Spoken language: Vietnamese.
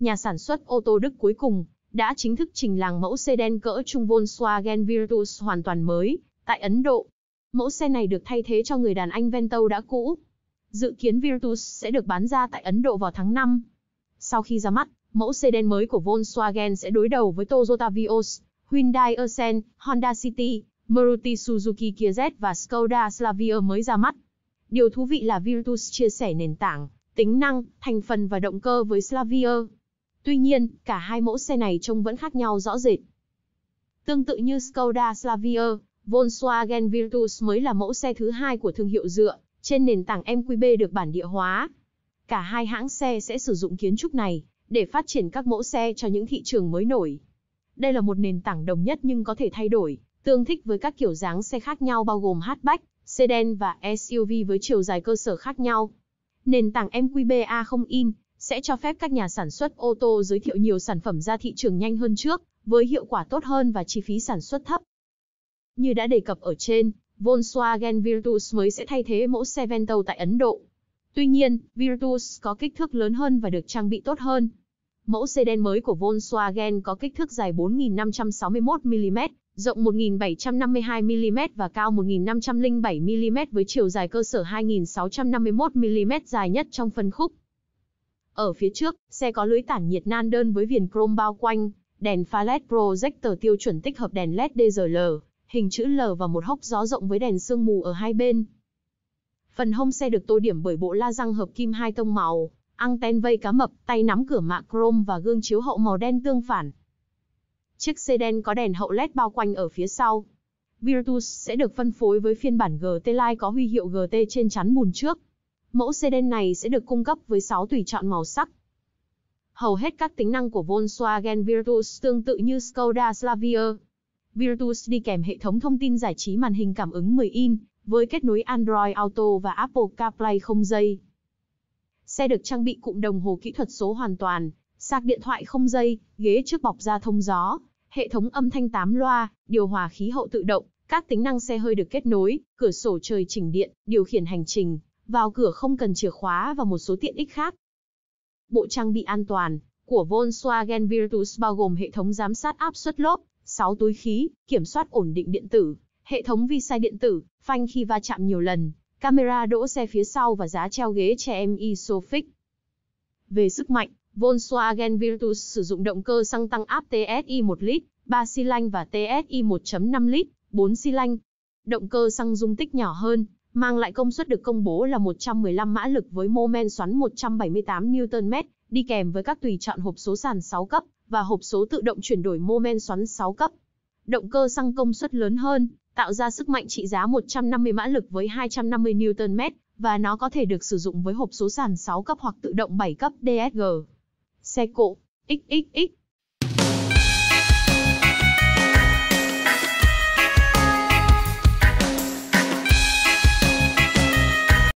nhà sản xuất ô tô Đức cuối cùng, đã chính thức trình làng mẫu xe đen cỡ trung Volkswagen Virtus hoàn toàn mới, tại Ấn Độ. Mẫu xe này được thay thế cho người đàn anh Vento đã cũ. Dự kiến Virtus sẽ được bán ra tại Ấn Độ vào tháng 5. Sau khi ra mắt, mẫu xe đen mới của Volkswagen sẽ đối đầu với Toyota Vios, Hyundai Accent, Honda City, Maruti Suzuki Kia Z và Skoda Slavia mới ra mắt. Điều thú vị là Virtus chia sẻ nền tảng, tính năng, thành phần và động cơ với Slavia. Tuy nhiên, cả hai mẫu xe này trông vẫn khác nhau rõ rệt. Tương tự như Skoda Slavia, Volkswagen Virtus mới là mẫu xe thứ hai của thương hiệu dựa, trên nền tảng MQB được bản địa hóa. Cả hai hãng xe sẽ sử dụng kiến trúc này để phát triển các mẫu xe cho những thị trường mới nổi. Đây là một nền tảng đồng nhất nhưng có thể thay đổi, tương thích với các kiểu dáng xe khác nhau bao gồm hatchback, sedan và SUV với chiều dài cơ sở khác nhau. Nền tảng MQB A0 in sẽ cho phép các nhà sản xuất ô tô giới thiệu nhiều sản phẩm ra thị trường nhanh hơn trước, với hiệu quả tốt hơn và chi phí sản xuất thấp. Như đã đề cập ở trên, Volkswagen Virtus mới sẽ thay thế mẫu xe Vento tại Ấn Độ. Tuy nhiên, Virtus có kích thước lớn hơn và được trang bị tốt hơn. Mẫu sedan mới của Volkswagen có kích thước dài 4.561mm, rộng 1.752mm và cao 1.507mm với chiều dài cơ sở 2.651mm dài nhất trong phân khúc. Ở phía trước, xe có lưới tản nhiệt nan đơn với viền chrome bao quanh, đèn pha LED projector tiêu chuẩn tích hợp đèn LED DRL, hình chữ L và một hốc gió rộng với đèn sương mù ở hai bên. Phần hông xe được tô điểm bởi bộ la răng hợp kim hai tông màu, anten vây cá mập, tay nắm cửa mạ chrome và gương chiếu hậu màu đen tương phản. Chiếc xe đen có đèn hậu LED bao quanh ở phía sau. Virtus sẽ được phân phối với phiên bản GT Line có huy hiệu GT trên chắn bùn trước. Mẫu xe đen này sẽ được cung cấp với 6 tùy chọn màu sắc. Hầu hết các tính năng của Volkswagen Virtus tương tự như Skoda Slavia. Virtus đi kèm hệ thống thông tin giải trí màn hình cảm ứng 10 in, với kết nối Android Auto và Apple CarPlay không dây. Xe được trang bị cụm đồng hồ kỹ thuật số hoàn toàn, sạc điện thoại không dây, ghế trước bọc da thông gió, hệ thống âm thanh 8 loa, điều hòa khí hậu tự động, các tính năng xe hơi được kết nối, cửa sổ trời chỉnh điện, điều khiển hành trình, vào cửa không cần chìa khóa và một số tiện ích khác. Bộ trang bị an toàn của Volkswagen Virtus bao gồm hệ thống giám sát áp suất lốp, 6 túi khí, kiểm soát ổn định điện tử, hệ thống vi sai điện tử, phanh khi va chạm nhiều lần, camera đỗ xe phía sau và giá treo ghế trẻ em Isofix. Về sức mạnh, Volkswagen Virtus sử dụng động cơ xăng tăng áp TSI 1 lít, 3 xi lanh và TSI 1.5 lít, 4 xi lanh. Động cơ xăng dung tích nhỏ hơn, mang lại công suất được công bố là 115 mã lực với mô men xoắn 178 Nm, đi kèm với các tùy chọn hộp số sàn 6 cấp và hộp số tự động chuyển đổi mô men xoắn 6 cấp. Động cơ xăng công suất lớn hơn, tạo ra sức mạnh trị giá 150 mã lực với 250 Nm và nó có thể được sử dụng với hộp số sàn 6 cấp hoặc tự động 7 cấp DSG. Xe cộ XXX